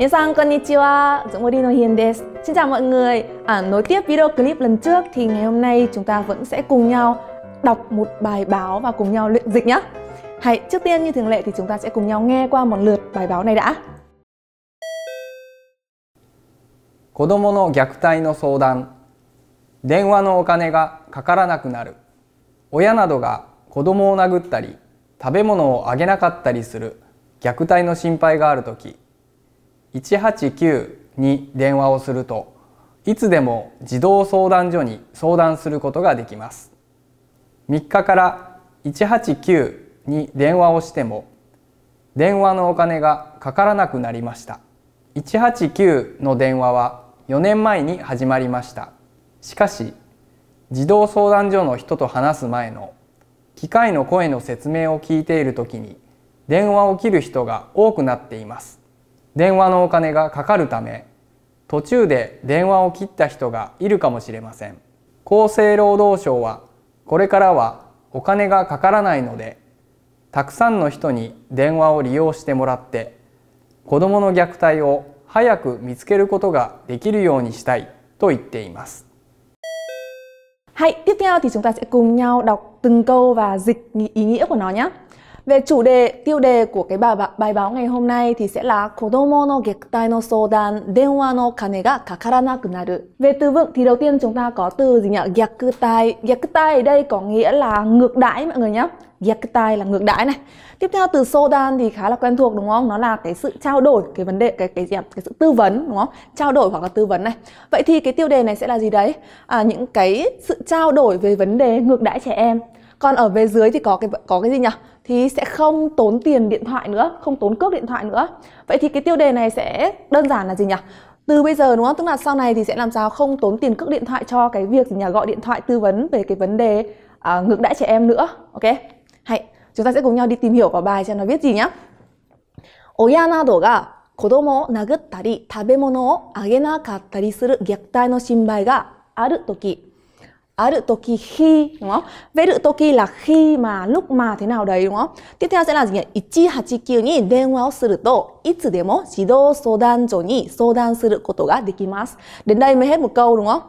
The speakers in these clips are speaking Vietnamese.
皆さんこんにちは Mori No Hiền des. Xin chào mọi người. À, nối tiếp video clip lần trước thì ngày hôm nay chúng ta vẫn sẽ cùng nhau đọc một bài báo và cùng nhau luyện dịch nhé. Hãy trước tiên như thường lệ thì chúng ta sẽ cùng nhau nghe qua một lượt bài báo này đã. 子どもの虐待の相談電話のお金がかからなくなる親などが子どもを殴ったり食べ物をあげなかったりする虐待の心配がある時189に電話をするといつでも児童相談所に相談することができます3日から189に電話をしても電話のお金がかからなくなりました189の電話は4年前に始まりましたしかし児童相談所の人と話す前の機械の声の説明を聞いているときに電話を切る人が多くなっています電話のお金がかかるため途中で電話を切った人がいるかもしれません厚生労働省はこれからはお金がかからないのでたくさんの人に電話を利用してもらって子どもの虐待を早く見つけることができるようにしたいと言っています。はい、tiếp theo thì chúng ta sẽ cùng nhau đọc từng câu và dịch ý nghĩa của nó nhé. Về chủ đề, tiêu đề của cái bài, bài báo ngày hôm nay thì sẽ là Kodomo no gektai no sodan denwa no kane ga kakaranaku naru. Về từ vựng thì đầu tiên chúng ta có từ gì nhỉ? Yakutai. Yakutai ở đây có nghĩa là ngược đãi mọi người nhé. Yakutai là ngược đãi này. Tiếp theo từ sodan thì khá là quen thuộc đúng không? Nó là cái sự trao đổi cái vấn đề cái cái gì cái sự tư vấn đúng không? Trao đổi hoặc là tư vấn này. Vậy thì cái tiêu đề này sẽ là gì đấy? À, những cái sự trao đổi về vấn đề ngược đãi trẻ em còn ở về dưới thì có cái có cái gì nhỉ thì sẽ không tốn tiền điện thoại nữa không tốn cước điện thoại nữa vậy thì cái tiêu đề này sẽ đơn giản là gì nhỉ từ bây giờ đúng không? Tức là sau này thì sẽ làm sao không tốn tiền cước điện thoại cho cái việc nhà gọi điện thoại tư vấn về cái vấn đề à, ngược đãi trẻ em nữa. Ok? Hãy chúng ta sẽ cùng nhau đi tìm hiểu vào bài xem nó viết gì nhá. Oya nado ở đự toki khi đúng không vẽ đự toki là khi mà lúc mà thế nào đấy đúng không tiếp theo sẽ là gì nhỉ ichi hachi kyu ni denwa o suru to itsu demo shido sodan cho ni sodan suru koto ga dekimas đến đây mới hết một câu đúng không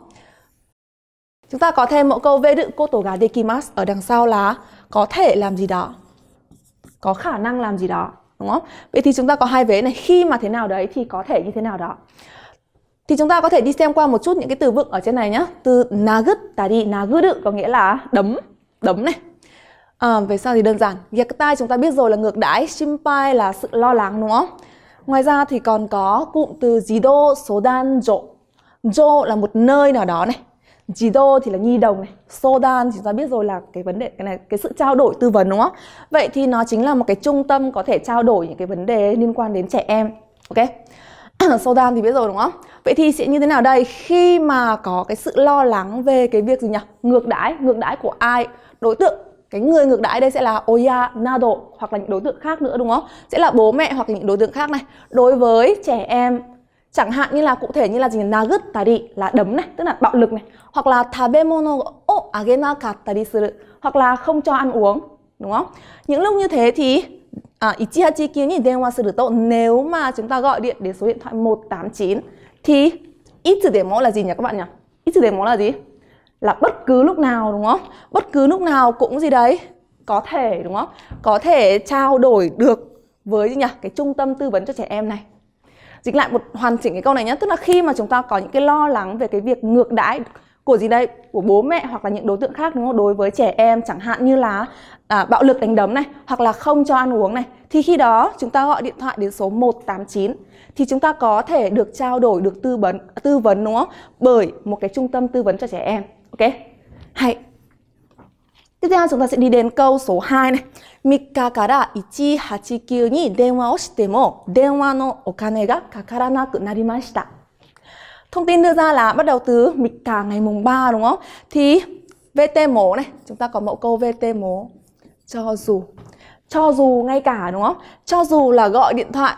chúng ta có thêm một câu vẽ đự tổ ga dekimas ở đằng sau là có thể làm gì đó có khả năng làm gì đó đúng không vậy thì chúng ta có hai vế này khi mà thế nào đấy thì có thể như thế nào đó thì chúng ta có thể đi xem qua một chút những cái từ vựng ở trên này nhá từ nagut ta đi nagut có nghĩa là đấm đấm này à, về sau thì đơn giản yakutai chúng ta biết rồi là ngược đãi shimpai là sự lo lắng đúng không ngoài ra thì còn có cụm từ jido sodan jo jo là một nơi nào đó này Jido thì là nhi đồng này, Sodan thì chúng ta biết rồi là cái vấn đề cái này cái sự trao đổi tư vấn đúng không? Vậy thì nó chính là một cái trung tâm có thể trao đổi những cái vấn đề liên quan đến trẻ em. Ok? sodan thì biết rồi đúng không? Vậy thì sẽ như thế nào đây? Khi mà có cái sự lo lắng về cái việc gì nhỉ? Ngược đãi, ngược đãi của ai? Đối tượng cái người ngược đãi đây sẽ là oya nado hoặc là những đối tượng khác nữa đúng không? Sẽ là bố mẹ hoặc là những đối tượng khác này. Đối với trẻ em chẳng hạn như là cụ thể như là gì nagut tari là đấm này, tức là bạo lực này, hoặc là tabemono o agena suru hoặc là không cho ăn uống đúng không? Những lúc như thế thì à, 1899に電話すると nếu mà chúng ta gọi điện đến số điện thoại 189 thì ít để mẫu là gì nhỉ các bạn nhỉ? Ít để mẫu là gì? Là bất cứ lúc nào đúng không? Bất cứ lúc nào cũng gì đấy có thể đúng không? Có thể trao đổi được với gì nhỉ? Cái trung tâm tư vấn cho trẻ em này dịch lại một hoàn chỉnh cái câu này nhé tức là khi mà chúng ta có những cái lo lắng về cái việc ngược đãi của gì đây của bố mẹ hoặc là những đối tượng khác đúng không đối với trẻ em chẳng hạn như là à, bạo lực đánh đấm này hoặc là không cho ăn uống này thì khi đó chúng ta gọi điện thoại đến số 189 thì chúng ta có thể được trao đổi được tư vấn tư vấn đúng không? Bởi một cái trung tâm tư vấn cho trẻ em. Ok? Hay. Tiếp theo chúng ta sẽ đi đến câu số 2 này. 3日から189 thông tin đưa ra là bắt đầu từ mịch cả ngày mùng 3 đúng không? Thì VT mố này, chúng ta có mẫu câu VT mố cho dù cho dù ngay cả đúng không? Cho dù là gọi điện thoại,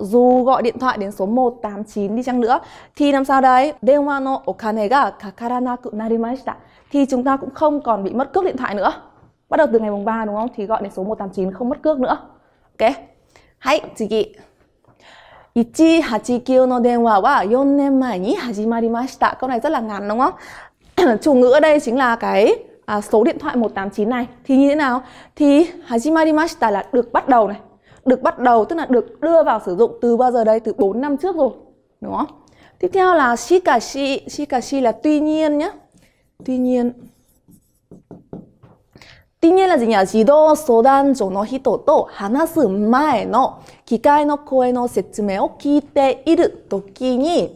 dù gọi điện thoại đến số 189 đi chăng nữa thì làm sao đấy? 電話のお金がかからなくなりました thì chúng ta cũng không còn bị mất cước điện thoại nữa. Bắt đầu từ ngày mùng 3 đúng không? Thì gọi đến số 189 không mất cước nữa. Ok. Hãy, 次。189の電話は4年前に始まりました. Câu này rất là ngắn đúng không? Chủ ngữ ở đây chính là cái à, số điện thoại 189 này thì như thế nào? Thì Hajimarimashita là được bắt đầu này. Được bắt đầu tức là được đưa vào sử dụng từ bao giờ đây? Từ 4 năm trước rồi. Đúng không? Tiếp theo là shikashi, shikashi là tuy nhiên nhé. Tuy nhiên. Tuy nhiên là gì nhỉ? Jido sodanjo no hito to hanasu mae no kikai no koe no setsume o kiite iru toki ni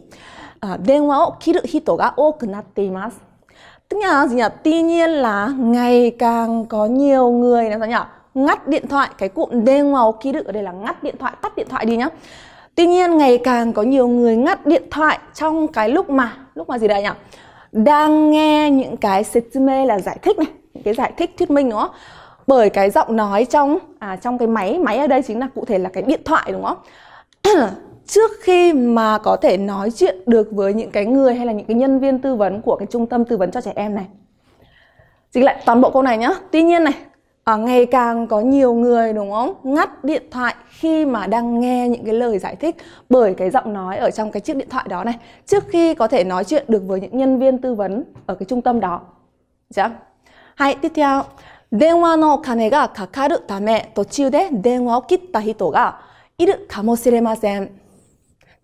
電話を切る人が多くなっています。À, tức là gì nhỉ tuy nhiên là ngày càng có nhiều người làm sao nhỉ ngắt điện thoại cái cụm đê màu ký đự ở đây là ngắt điện thoại tắt điện thoại đi nhá tuy nhiên ngày càng có nhiều người ngắt điện thoại trong cái lúc mà lúc mà gì đây nhỉ đang nghe những cái mê là giải thích này những cái giải thích thuyết minh đúng không bởi cái giọng nói trong à trong cái máy máy ở đây chính là cụ thể là cái điện thoại đúng không trước khi mà có thể nói chuyện được với những cái người hay là những cái nhân viên tư vấn của cái trung tâm tư vấn cho trẻ em này dịch lại toàn bộ câu này nhá tuy nhiên này à, ngày càng có nhiều người đúng không ngắt điện thoại khi mà đang nghe những cái lời giải thích bởi cái giọng nói ở trong cái chiếc điện thoại đó này trước khi có thể nói chuyện được với những nhân viên tư vấn ở cái trung tâm đó dạ hãy tiếp theo 電話のお金がかかるため途中で電話を切った人がいるかもしれません。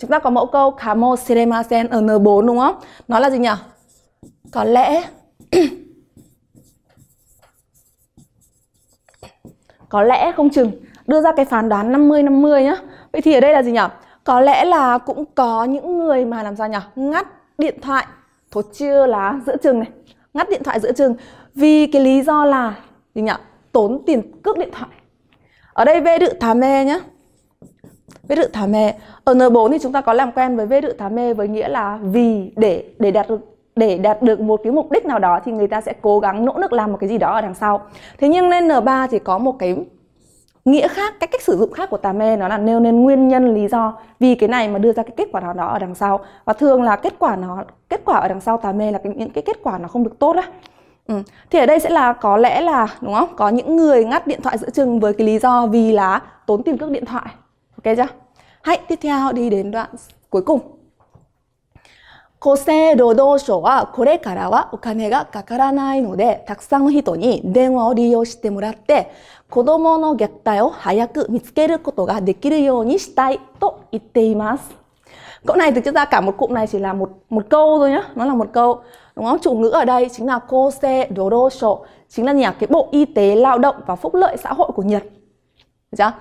Chúng ta có mẫu câu kamo siremasen ở N4 đúng không? Nó là gì nhỉ? Có lẽ Có lẽ không chừng Đưa ra cái phán đoán 50-50 nhá Vậy thì ở đây là gì nhỉ? Có lẽ là cũng có những người mà làm sao nhỉ? Ngắt điện thoại Thốt chưa là giữa trường này Ngắt điện thoại giữa trường Vì cái lý do là gì nhỉ? Tốn tiền cước điện thoại Ở đây V đự thả mê nhá vết tự thả mê ở N4 thì chúng ta có làm quen với vế tự thả mê với nghĩa là vì để để đạt được để đạt được một cái mục đích nào đó thì người ta sẽ cố gắng nỗ lực làm một cái gì đó ở đằng sau. Thế nhưng lên N3 thì có một cái nghĩa khác, cách cách sử dụng khác của tà mê nó là nêu lên nguyên nhân lý do vì cái này mà đưa ra cái kết quả nào đó ở đằng sau và thường là kết quả nó kết quả ở đằng sau tà mê là cái, những cái kết quả nó không được tốt á. Ừ. Thì ở đây sẽ là có lẽ là đúng không? Có những người ngắt điện thoại giữa chừng với cái lý do vì là tốn tiền cước điện thoại. Ok chưa? はい、tiếp theo đi đến đoạn cuối cùng. 個性労働省はこれからはお金がかからないので、たくさんの人に電話を利用してもらって、子供の虐待を早く見つけることができるようにしたいと言っています。Câu này thì chúng ta cả một cụm này chỉ là một một câu thôi nhá, nó là một câu. Đúng không? Chủ ngữ ở đây chính là Kose Dorosho, chính là nhà cái bộ y tế lao động và phúc lợi xã hội của Nhật. Được chưa?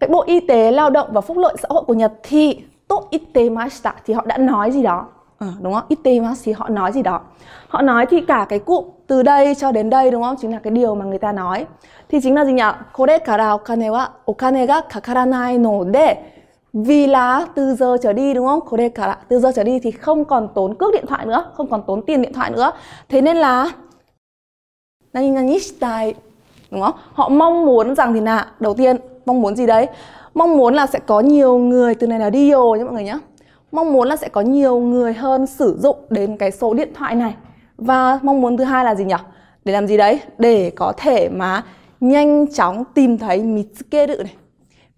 cái Bộ Y tế Lao động và Phúc lợi Xã hội của Nhật thì tốt ittemashita thì họ đã nói gì đó à, đúng không? Itemasu thì họ nói gì đó. Họ nói thì cả cái cụm từ đây cho đến đây đúng không? Chính là cái điều mà người ta nói. Thì chính là gì nhỉ? Kore kara okane wa okane ga kakaranai no de vì là từ giờ trở đi đúng không? Kore kara từ giờ trở đi thì không còn tốn cước điện thoại nữa, không còn tốn tiền điện thoại nữa. Thế nên là nani nani shitai đúng không? Họ mong muốn rằng thì là đầu tiên mong muốn gì đấy mong muốn là sẽ có nhiều người từ này là đi nhé mọi người nhé mong muốn là sẽ có nhiều người hơn sử dụng đến cái số điện thoại này và mong muốn thứ hai là gì nhỉ để làm gì đấy để có thể mà nhanh chóng tìm thấy mitsukeru này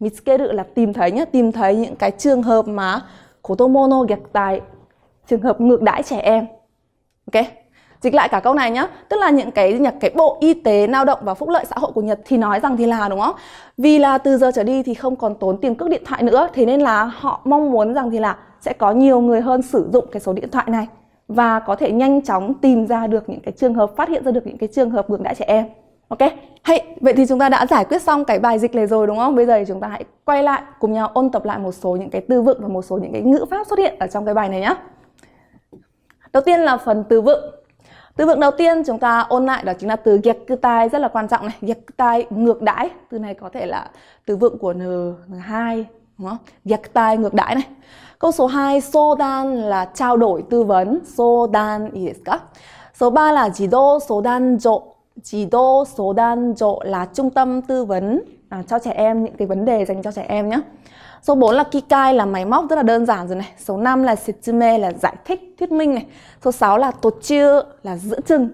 mitsukeru là tìm thấy nhé tìm thấy những cái trường hợp mà kotomo no tài trường hợp ngược đãi trẻ em ok dịch lại cả câu này nhá tức là những cái nhật cái bộ y tế lao động và phúc lợi xã hội của nhật thì nói rằng thì là đúng không vì là từ giờ trở đi thì không còn tốn tiền cước điện thoại nữa thế nên là họ mong muốn rằng thì là sẽ có nhiều người hơn sử dụng cái số điện thoại này và có thể nhanh chóng tìm ra được những cái trường hợp phát hiện ra được những cái trường hợp ngược đãi trẻ em ok hay vậy thì chúng ta đã giải quyết xong cái bài dịch này rồi đúng không bây giờ thì chúng ta hãy quay lại cùng nhau ôn tập lại một số những cái từ vựng và một số những cái ngữ pháp xuất hiện ở trong cái bài này nhé đầu tiên là phần từ vựng từ vựng đầu tiên chúng ta ôn lại đó chính là từ gyekutai rất là quan trọng này, gyekutai ngược đãi. Từ này có thể là từ vựng của N2 đúng không? Gyekutai ngược đãi này. Câu số 2 sodan là trao đổi tư vấn, sodan iska. Số 3 là jido sodan jo. Jido sodan jo là trung tâm tư vấn à, cho trẻ em những cái vấn đề dành cho trẻ em nhé. Số 4 là Kikai là máy móc rất là đơn giản rồi này. Số 5 là Setsume là giải thích, thuyết minh này. Số 6 là Tochu là giữa chừng.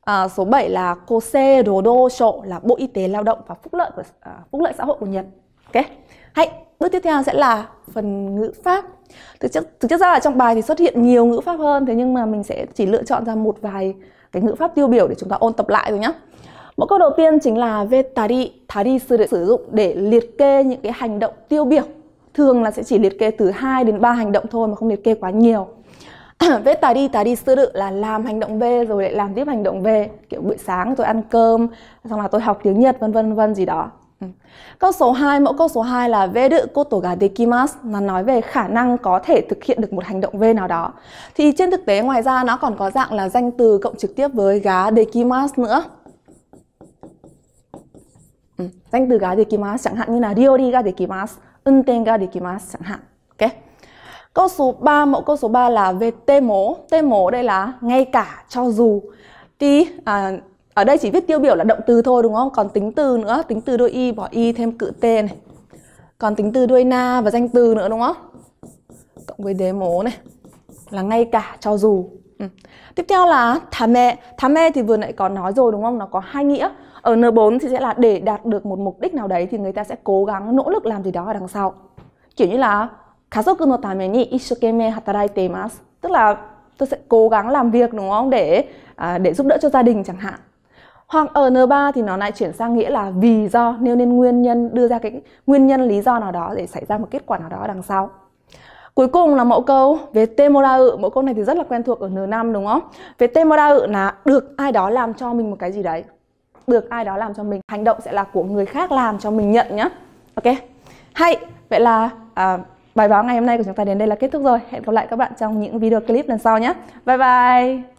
À, số 7 là Kose Rodo Sho là Bộ Y tế Lao động và Phúc lợi của à, Phúc lợi xã hội của Nhật. Ok. Hãy bước tiếp theo sẽ là phần ngữ pháp. Thực chất thực chất ra là trong bài thì xuất hiện nhiều ngữ pháp hơn thế nhưng mà mình sẽ chỉ lựa chọn ra một vài cái ngữ pháp tiêu biểu để chúng ta ôn tập lại rồi nhá Mẫu câu đầu tiên chính là vetari, thari sử dụng để liệt kê những cái hành động tiêu biểu thường là sẽ chỉ liệt kê từ 2 đến 3 hành động thôi mà không liệt kê quá nhiều vết tà đi tà đi sư đự là làm hành động về rồi lại làm tiếp hành động về kiểu buổi sáng tôi ăn cơm xong là tôi học tiếng nhật vân vân vân gì đó ừ. Câu số 2, mẫu câu số 2 là về đự cô tổ gà dekimas là nói về khả năng có thể thực hiện được một hành động về nào đó. Thì trên thực tế ngoài ra nó còn có dạng là danh từ cộng trực tiếp với gá dekimas nữa. Ừ, danh từ gá dekimas chẳng hạn như là dio đi gá dekimas tên chẳng hạn. Ok. Câu số 3, mẫu câu số 3 là về tê mố. Tê mố đây là ngay cả, cho dù. Thì à, ở đây chỉ viết tiêu biểu là động từ thôi đúng không? Còn tính từ nữa, tính từ đôi y bỏ y thêm cự t này. Còn tính từ đuôi na và danh từ nữa đúng không? Cộng với đế mố này là ngay cả cho dù Ừ. Tiếp theo là thả mẹ Thả mẹ thì vừa nãy có nói rồi đúng không? Nó có hai nghĩa Ở N4 thì sẽ là để đạt được một mục đích nào đấy Thì người ta sẽ cố gắng nỗ lực làm gì đó ở đằng sau Kiểu như là Kazoku no tame ni ishokeme hataraite mas Tức là tôi sẽ cố gắng làm việc đúng không? Để à, để giúp đỡ cho gia đình chẳng hạn hoặc ở N3 thì nó lại chuyển sang nghĩa là vì do nêu nên nguyên nhân đưa ra cái nguyên nhân lý do nào đó để xảy ra một kết quả nào đó đằng sau Cuối cùng là mẫu câu về temora ự, mẫu câu này thì rất là quen thuộc ở N5 đúng không? Về temora ự là được ai đó làm cho mình một cái gì đấy. Được ai đó làm cho mình, hành động sẽ là của người khác làm cho mình nhận nhá. Ok. Hay, vậy là à, bài báo ngày hôm nay của chúng ta đến đây là kết thúc rồi. Hẹn gặp lại các bạn trong những video clip lần sau nhé. Bye bye.